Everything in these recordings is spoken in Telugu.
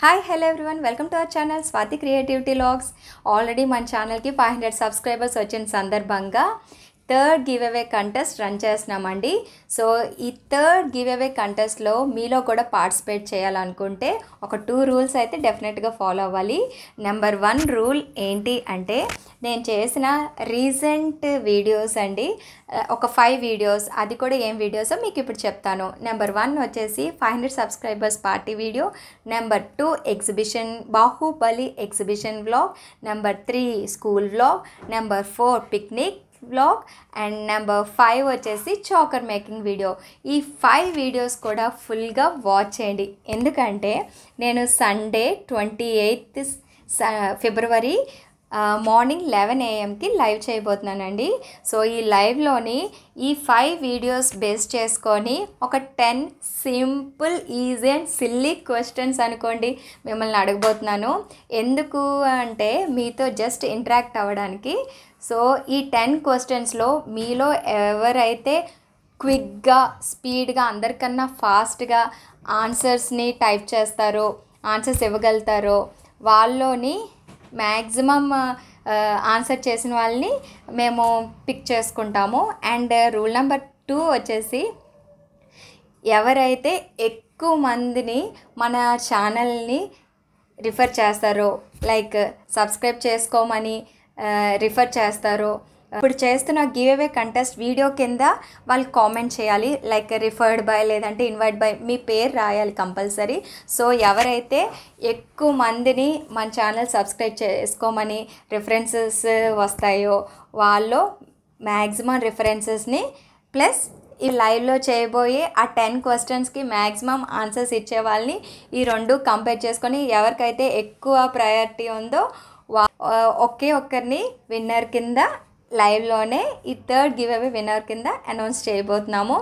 hi hello everyone welcome to our channel Swathi creativity logs already మన ఛానల్కి ఫైవ్ హండ్రెడ్ సబ్స్క్రైబర్స్ వచ్చిన సందర్భంగా third giveaway contest run చేస్తున్నామండి సో ఈ థర్డ్ గివ్ అవే కంటెస్ట్లో మీలో కూడా పార్టిసిపేట్ చేయాలనుకుంటే ఒక టూ రూల్స్ అయితే డెఫినెట్గా ఫాలో అవ్వాలి నెంబర్ వన్ రూల్ ఏంటి అంటే నేను చేసిన రీసెంట్ వీడియోస్ అండి ఒక ఫైవ్ వీడియోస్ అది కూడా ఏం వీడియోసో మీకు ఇప్పుడు చెప్తాను నెంబర్ వన్ వచ్చేసి five hundred subscribers party video number two exhibition Baahubali exhibition vlog number three school vlog number four picnic blog and number five వచ్చేసి చాకర్ మేకింగ్ వీడియో ఈ ఫైవ్ వీడియోస్ కూడా ఫుల్గా వాచ్ చేయండి ఎందుకంటే నేను Sunday twenty eighth February morning eleven ఏఎంకి లైవ్ చేయబోతున్నానండి సో ఈ లైవ్లోని ఈ ఫైవ్ వీడియోస్ బేస్ చేసుకొని ఒక ten simple easy and silly questions అనుకోండి మిమ్మల్ని అడగబోతున్నాను ఎందుకు అంటే మీతో జస్ట్ ఇంటరాక్ట్ అవ్వడానికి సో ఈ టెన్ క్వశ్చన్స్లో మీలో ఎవరైతే క్విక్గా స్పీడ్గా అందరికన్నా ఫాస్ట్గా ఆన్సర్స్ని టైప్ చేస్తారో ఆన్సర్స్ ఇవ్వగలుగుతారో వాళ్ళని మ్యాక్సిమమ్ ఆన్సర్ చేసిన వాళ్ళని మేము పిక్ చేసుకుంటాము అండ్ రూల్ నెంబర్ టూ వచ్చేసి ఎవరైతే ఎక్కువ మందిని మన ఛానల్ని రిఫర్ చేస్తారో లైక్ సబ్స్క్రైబ్ చేసుకోమని రిఫర్ చేస్తారో ఇప్పుడు చేస్తున్న గివ్ అవే కంటెస్ట్ వీడియో కింద వాళ్ళు కామెంట్ చేయాలి లైక్ రిఫర్డ్ బై లేదంటే ఇన్వైట్ బై మీ పేరు రాయాలి కంపల్సరీ సో ఎవరైతే ఎక్కువ మందిని మన ఛానల్ సబ్స్క్రైబ్ చేసుకోమని రిఫరెన్సెస్ వస్తాయో వాళ్ళు మ్యాక్సిమం రిఫరెన్సెస్ని ప్లస్ ఈ లైవ్లో చేయబోయే ఆ టెన్ క్వశ్చన్స్కి మ్యాక్సిమం ఆన్సర్స్ ఇచ్చే వాళ్ళని ఈ రెండు కంపేర్ చేసుకొని ఎవరికైతే ఎక్కువ ప్రయారిటీ ఉందో ఒకే ఒక్కరిని విన్నర్ కింద లైవ్లోనే ఈ థర్డ్ గివ్ అవే విన్నర్ కింద అనౌన్స్ చేయబోతున్నాము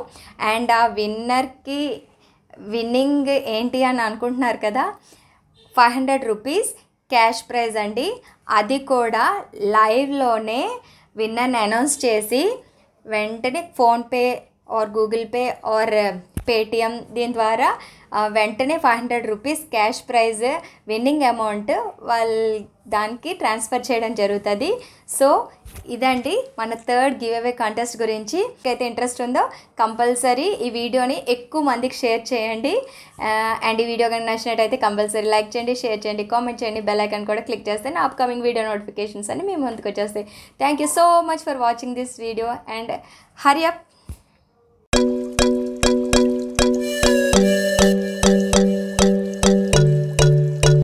అండ్ ఆ విన్నర్కి విన్నింగ్ ఏంటి అని అనుకుంటున్నారు కదా five hundred rupees cash prize అండి అది కూడా లైవ్లోనే విన్నర్ని అనౌన్స్ చేసి వెంటనే PhonePe or Google Pay or Paytm దీని ద్వారా వెంటనే five hundred rupees cash prize winning amount వాళ్ళ దానికి ట్రాన్స్ఫర్ చేయడం జరుగుతుంది సో ఇదండి మన థర్డ్ గివ్ అవే కాంటెస్ట్ గురించి అయితే ఇంట్రెస్ట్ ఉందో కంపల్సరీ ఈ వీడియోని ఎక్కువ మందికి షేర్ చేయండి అండ్ ఈ వీడియో కానీ నచ్చినట్టయితే కంపల్సరీ లైక్ చేయండి షేర్ చేయండి కామెంట్ చేయండి బెల్ ఐకాన్ కూడా క్లిక్ చేస్తే నా అప్కమింగ్ వీడియో నోటిఫికేషన్స్ అన్ని మీ ముందుకు వచ్చేస్తాయి thank you so much for watching this video and hurry up